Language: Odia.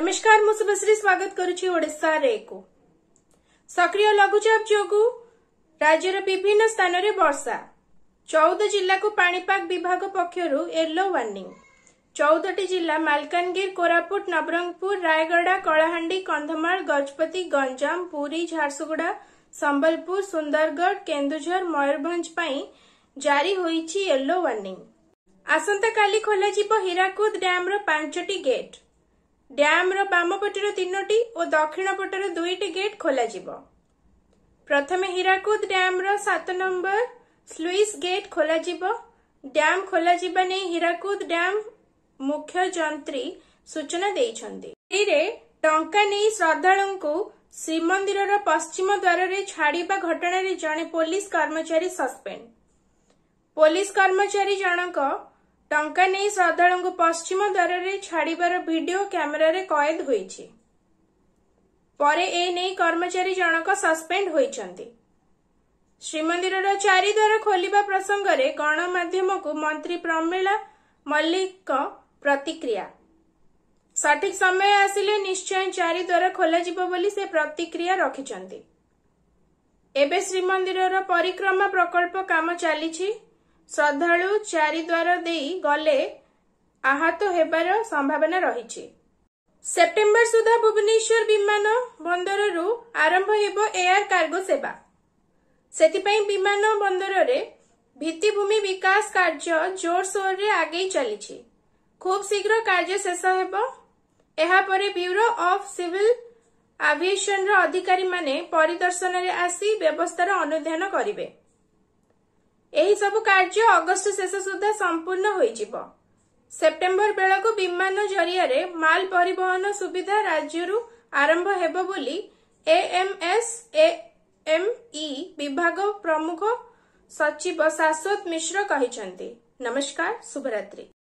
नमस्कार मु सबसे स्वागत करुचि ओडिसा रे सक्रिय लघुचाप जोगु राज्यर विभिन्न स्थान रे वर्षा 14 जिल्ला को पानी पाक विभाग पक्षरु येलो वार्निंग 14 टी जिल्ला मालकानगिर कोरापुट नवरंगपुर रायगडा कलाहांडी कंधमाल गजपति गंजाम पुरी झारसुगुडा संबलपुर सुंदरगढ़ केन्दुझर मयूरभंज पई जारी होईची येलो वार्निंग आसंता काली खोला जीव हीराकुद डैम रो पांचटी गेट ଡ୍ୟାମ୍ର ବାମପଟର ତିନୋଟି ଓ ଦକ୍ଷିଣ ପଟର ଦୁଇଟି ଗେଟ୍ ଖୋଲାଯିବ ପ୍ରଥମେ ହୀରାକୁଦ ଡ୍ୟାମ୍ର ସାତ ନମ୍ବର ସ୍ଲୁଇସ୍ ଗେଟ୍ ଖୋଲାଯିବ ଡ୍ୟାମ୍ ଖୋଲାଯିବା ନେଇ ହୀରାକୁଦ ଡ୍ୟାମ୍ ମୁଖ୍ୟ ଯନ୍ତ୍ରୀ ସୂଚନା ଦେଇଛନ୍ତି ଏଥିରେ ଟଙ୍କା ନେଇ ଶ୍ରଦ୍ଧାଳୁଙ୍କୁ ଶ୍ରୀମନ୍ଦିରର ପଶ୍ଚିମ ଦ୍ୱାରରେ ଛାଡ଼ିବା ଘଟଣାରେ ଜଣେ ପୋଲିସ କର୍ମଚାରୀ ସସ୍ପେଣ୍ଡ ପୋଲିସ କର୍ମଚାରୀ ଜଣଙ୍କ ଟଙ୍କା ନେଇ ଶ୍ରଦ୍ଧାଳୁଙ୍କୁ ପଶ୍ଚିମ ଦ୍ୱାରରେ ଛାଡ଼ିବାର ଭିଡ଼ିଓ କ୍ୟାମେରାରେ କଏଦ ହୋଇଛି ପରେ ଏ ନେଇ କର୍ମଚାରୀ ଜଣକ ସସ୍ପେଣ୍ଡ ହୋଇଛନ୍ତି ଶ୍ରୀମନ୍ଦିରର ଚାରିଦ୍ୱାର ଖୋଲିବା ପ୍ରସଙ୍ଗରେ ଗଣମାଧ୍ୟମକୁ ମନ୍ତ୍ରୀ ପ୍ରମିଳା ମଲ୍ଲିକଙ୍କ ପ୍ରତିକ୍ରିୟା ସଠିକ୍ ସମୟ ଆସିଲେ ନିଶ୍ଚୟ ଚାରିଦ୍ୱାର ଖୋଲାଯିବ ବୋଲି ସେ ପ୍ରତିକ୍ରିୟା ରଖିଛନ୍ତି ଏବେ ଶ୍ରୀମନ୍ଦିରର ପରିକ୍ରମା ପ୍ରକଳ୍ପ କାମ ଚାଲିଛି ଶ୍ରଦ୍ଧାଳୁ ଚାରିଦ୍ୱାର ଦେଇ ଗଲେ ଆହତ ହେବାର ସମ୍ଭାବନା ରହିଛି ସେପ୍ଟେମ୍ବର ସୁଦ୍ଧା ଭୁବନେଶ୍ୱର ବିମାନ ବନ୍ଦରରୁ ଆରମ୍ଭ ହେବ ଏୟାର କାର୍ଗୋ ସେବା ସେଥିପାଇଁ ବିମାନ ବନ୍ଦରରେ ଭିତ୍ତିଭୂମି ବିକାଶ କାର୍ଯ୍ୟ ଜୋରସୋରରେ ଆଗେଇ ଚାଲିଛି ଖୁବ୍ ଶୀଘ୍ର କାର୍ଯ୍ୟ ଶେଷ ହେବ ଏହାପରେ ବ୍ୟୁରୋ ଅଫ୍ ସିଭିଲ୍ ଆଭିଏସନ୍ର ଅଧିକାରୀମାନେ ପରିଦର୍ଶନରେ ଆସି ବ୍ୟବସ୍ଥାର ଅନୁଧ୍ୟାନ କରିବେ ଏହିସବୁ କାର୍ଯ୍ୟ ଅଗଷ୍ଟ ଶେଷ ସୁଦ୍ଧା ସମ୍ପୂର୍ଣ୍ଣ ହୋଇଯିବ ସେପ୍ଟେମ୍ବର ବେଳକୁ ବିମାନ ଜରିଆରେ ମାଲ ପରିବହନ ସୁବିଧା ରାଜ୍ୟରୁ ଆରମ୍ଭ ହେବ ବୋଲି ଏଏମ୍ଏସ୍ ଏଏମ୍ଇ ବିଭାଗ ପ୍ରମୁଖ ସଚିବ ଶାଶ୍ୱତ ମିଶ୍ର କହିଛନ୍ତି ନମସ୍କାର ଶୁଭରାତ୍ରୀ